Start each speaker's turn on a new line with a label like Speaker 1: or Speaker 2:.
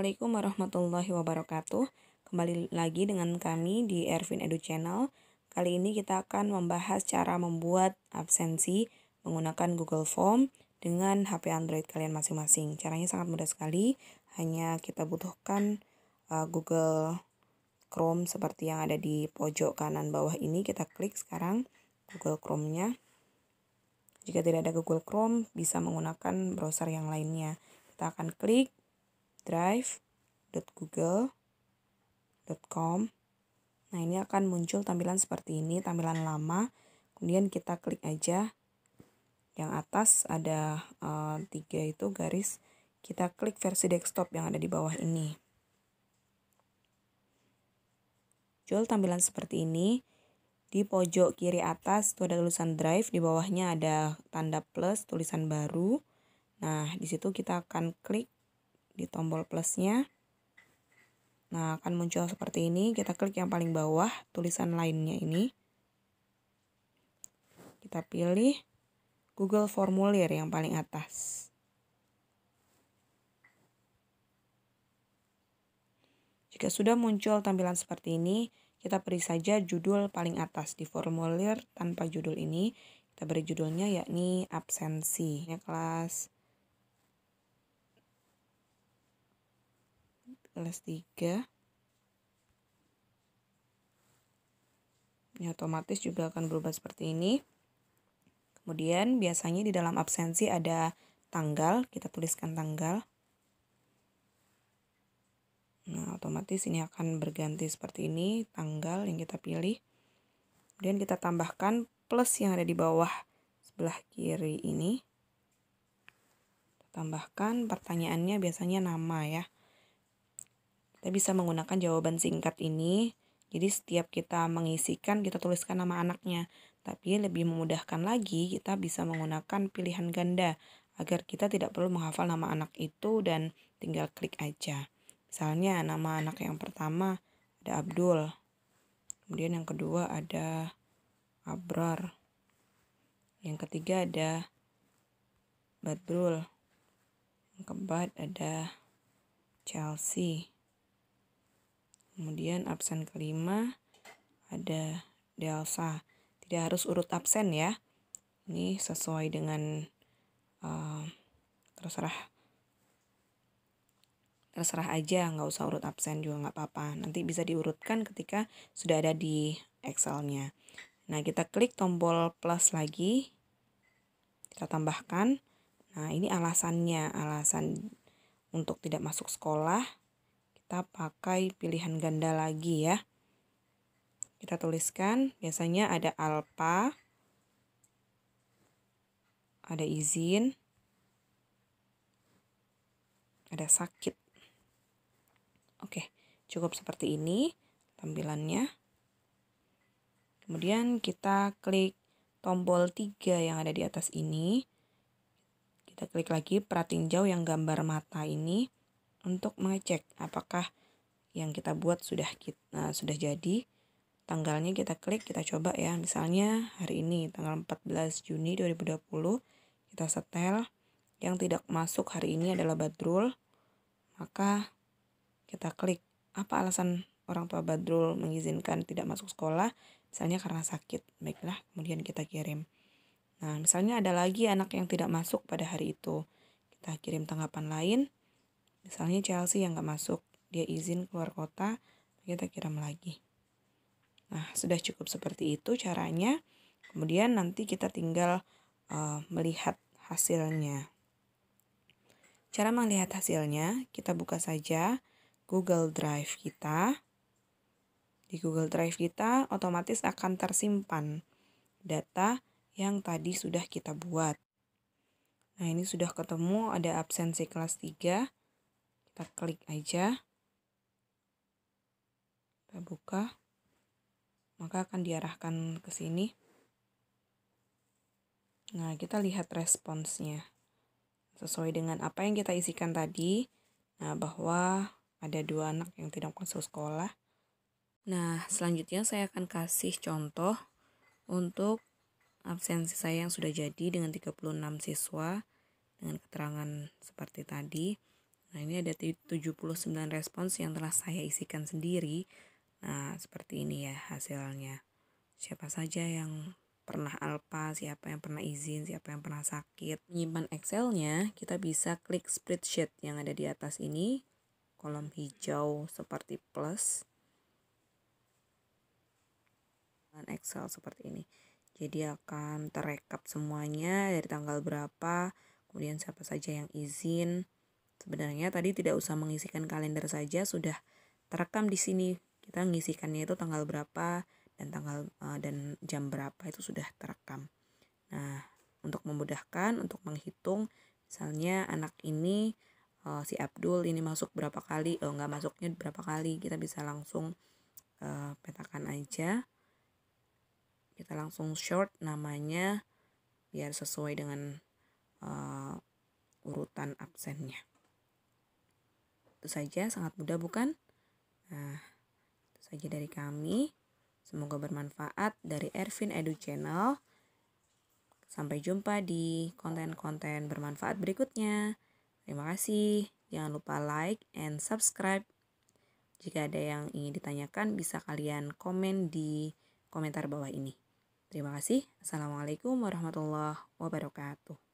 Speaker 1: Assalamualaikum warahmatullahi wabarakatuh. Kembali lagi dengan kami di Ervin Edu Channel. Kali ini kita akan membahas cara membuat absensi menggunakan Google Form dengan HP Android kalian masing-masing. Caranya sangat mudah sekali, hanya kita butuhkan uh, Google Chrome seperti yang ada di pojok kanan bawah ini. Kita klik sekarang Google Chrome-nya. Jika tidak ada Google Chrome, bisa menggunakan browser yang lainnya. Kita akan klik drive.google.com. Nah, ini akan muncul tampilan seperti ini, tampilan lama. Kemudian kita klik aja yang atas ada uh, tiga itu garis. Kita klik versi desktop yang ada di bawah ini. Muncul tampilan seperti ini. Di pojok kiri atas itu ada tulisan drive, di bawahnya ada tanda plus, tulisan baru. Nah, di situ kita akan klik di tombol plusnya. Nah, akan muncul seperti ini. Kita klik yang paling bawah, tulisan lainnya ini. Kita pilih Google Formulir yang paling atas. Jika sudah muncul tampilan seperti ini, kita beri saja judul paling atas di formulir tanpa judul ini. Kita beri judulnya yakni absensi. Ini ya, kelas les 3 ini ya, otomatis juga akan berubah seperti ini kemudian biasanya di dalam absensi ada tanggal kita tuliskan tanggal nah otomatis ini akan berganti seperti ini tanggal yang kita pilih kemudian kita tambahkan plus yang ada di bawah sebelah kiri ini tambahkan pertanyaannya biasanya nama ya kita bisa menggunakan jawaban singkat ini. Jadi setiap kita mengisikan, kita tuliskan nama anaknya. Tapi lebih memudahkan lagi, kita bisa menggunakan pilihan ganda agar kita tidak perlu menghafal nama anak itu dan tinggal klik aja. Misalnya nama anak yang pertama ada Abdul. Kemudian yang kedua ada Abrar. Yang ketiga ada Badrul. Yang keempat ada Chelsea. Kemudian absen kelima ada delsa. Tidak harus urut absen ya. Ini sesuai dengan uh, terserah terserah aja nggak usah urut absen juga nggak apa-apa nanti bisa diurutkan ketika sudah ada di Excelnya nah kita klik tombol plus lagi kita tambahkan nah ini alasannya alasan untuk tidak masuk sekolah kita pakai pilihan ganda lagi ya. Kita tuliskan, biasanya ada alpha, ada izin, ada sakit. Oke, cukup seperti ini tampilannya. Kemudian kita klik tombol tiga yang ada di atas ini. Kita klik lagi pratinjau yang gambar mata ini untuk mengecek apakah yang kita buat sudah kita, eh, sudah jadi. Tanggalnya kita klik, kita coba ya. Misalnya hari ini tanggal 14 Juni 2020 kita setel yang tidak masuk hari ini adalah Badrul. Maka kita klik apa alasan orang tua Badrul mengizinkan tidak masuk sekolah, misalnya karena sakit. Baiklah, kemudian kita kirim. Nah, misalnya ada lagi anak yang tidak masuk pada hari itu. Kita kirim tanggapan lain Misalnya Chelsea yang gak masuk, dia izin keluar kota, kita kirim lagi. Nah, sudah cukup seperti itu caranya. Kemudian nanti kita tinggal uh, melihat hasilnya. Cara melihat hasilnya, kita buka saja Google Drive kita. Di Google Drive kita otomatis akan tersimpan data yang tadi sudah kita buat. Nah, ini sudah ketemu ada absensi kelas 3 kita klik aja kita buka maka akan diarahkan ke sini nah kita lihat responsnya sesuai dengan apa yang kita isikan tadi nah bahwa ada dua anak yang tidak masuk sekolah nah selanjutnya saya akan kasih contoh untuk absensi saya yang sudah jadi dengan 36 siswa dengan keterangan seperti tadi. Nah, ini ada 79 respons yang telah saya isikan sendiri. Nah, seperti ini ya hasilnya. Siapa saja yang pernah alpa, siapa yang pernah izin, siapa yang pernah sakit. Menyimpan Excelnya, kita bisa klik spreadsheet yang ada di atas ini, kolom hijau seperti plus, dan Excel seperti ini. Jadi akan terekap semuanya dari tanggal berapa, kemudian siapa saja yang izin, Sebenarnya tadi tidak usah mengisikan kalender saja sudah terekam di sini. Kita mengisikannya itu tanggal berapa dan tanggal uh, dan jam berapa itu sudah terekam. Nah, untuk memudahkan untuk menghitung misalnya anak ini uh, si Abdul ini masuk berapa kali, oh nggak masuknya berapa kali, kita bisa langsung uh, petakan aja. Kita langsung short namanya biar sesuai dengan uh, urutan absennya. Itu saja sangat mudah bukan? Nah, itu saja dari kami. Semoga bermanfaat dari Ervin Edu Channel. Sampai jumpa di konten-konten bermanfaat berikutnya. Terima kasih. Jangan lupa like and subscribe. Jika ada yang ingin ditanyakan, bisa kalian komen di komentar bawah ini. Terima kasih. Assalamualaikum warahmatullahi wabarakatuh.